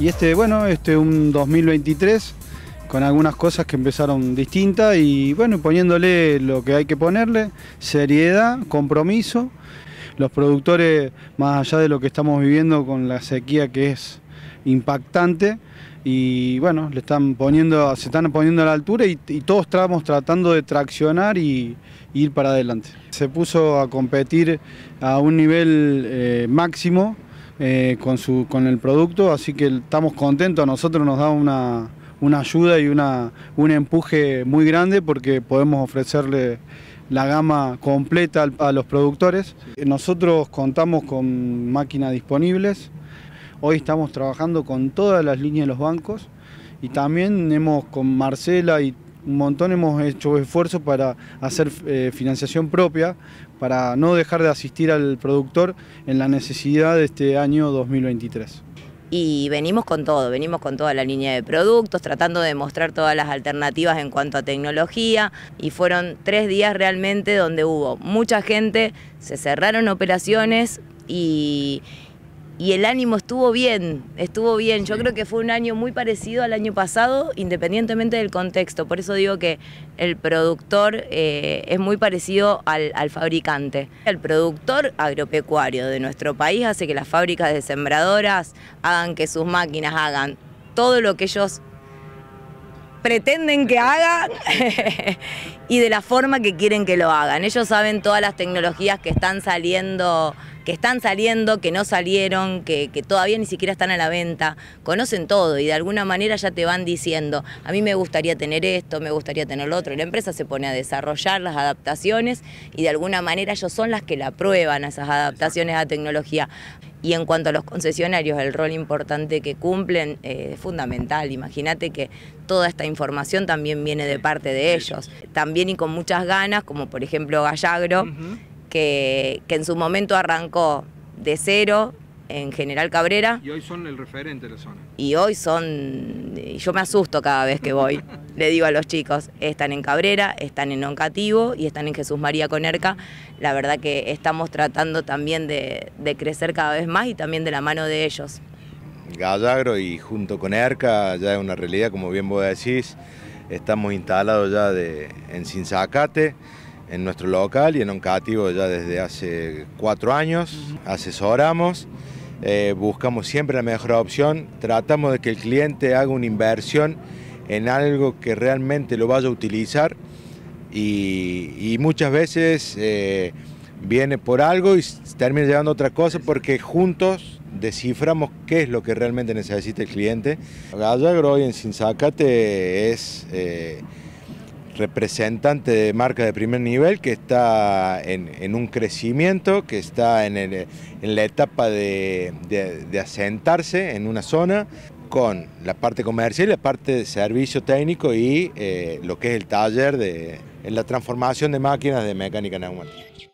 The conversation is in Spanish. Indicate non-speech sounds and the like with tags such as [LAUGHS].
Y este, bueno, este un 2023 con algunas cosas que empezaron distintas y bueno, poniéndole lo que hay que ponerle, seriedad, compromiso. Los productores, más allá de lo que estamos viviendo con la sequía que es impactante, y bueno, le están poniendo, se están poniendo a la altura y, todos estamos tratando de traccionar y, ir para adelante. Se puso a competir a un nivel eh, máximo eh, con, su, con el producto, así que estamos contentos, a nosotros nos da una, una ayuda y una, un empuje muy grande porque podemos ofrecerle la gama completa a los productores. Nosotros contamos con máquinas disponibles, hoy estamos trabajando con todas las líneas de los bancos y también hemos con Marcela y un montón hemos hecho esfuerzo para hacer eh, financiación propia, para no dejar de asistir al productor en la necesidad de este año 2023 y venimos con todo, venimos con toda la línea de productos, tratando de mostrar todas las alternativas en cuanto a tecnología y fueron tres días realmente donde hubo mucha gente, se cerraron operaciones y, y el ánimo estuvo bien, estuvo bien. Yo creo que fue un año muy parecido al año pasado, independientemente del contexto. Por eso digo que el productor eh, es muy parecido al, fabricante. El productor agropecuario de nuestro país hace que las fábricas de sembradoras hagan que sus máquinas hagan todo lo que ellos pretenden que hagan [LAUGHS] y de la forma que quieren que lo hagan. Ellos saben todas las tecnologías que están saliendo que están saliendo, que no salieron, que, todavía ni siquiera están a la venta, conocen todo y de alguna manera ya te van diciendo, a mí me gustaría tener esto, me gustaría tener lo otro. la empresa se pone a desarrollar las adaptaciones y de alguna manera ellos son las que la prueban, esas adaptaciones a tecnología. Y en cuanto a los concesionarios, el rol importante que cumplen eh, es fundamental. Imagínate que toda esta información también viene de parte de ellos. También y con muchas ganas, como por ejemplo Gallagro que, en su momento arrancó de cero en General Cabrera. Y hoy son el referente de la zona. Y hoy son, yo me asusto cada vez que voy, [LAUGHS] le digo a los chicos, están en Cabrera, están en Oncativo y están en Jesús María Conerca. La verdad que estamos tratando también de, crecer cada vez más y también de la mano de ellos. Gallagro y junto con ERCA ya es una realidad, como bien vos decís, estamos instalados ya de, en Sinzacate en nuestro local y en Oncativo ya desde hace cuatro años. Asesoramos, eh, buscamos siempre la mejor opción, tratamos de que el cliente haga una inversión en algo que realmente lo vaya a utilizar y, muchas veces eh, viene por algo y termina llegando otra cosa porque juntos desciframos qué es lo que realmente necesita el cliente. Gallagro en Sinzacate es... Eh, representante de marca de primer nivel que está en, un crecimiento, que está en, la etapa de, asentarse en una zona con la parte comercial, la parte de servicio técnico y eh, lo que es el taller de en la transformación de máquinas de mecánica neumática.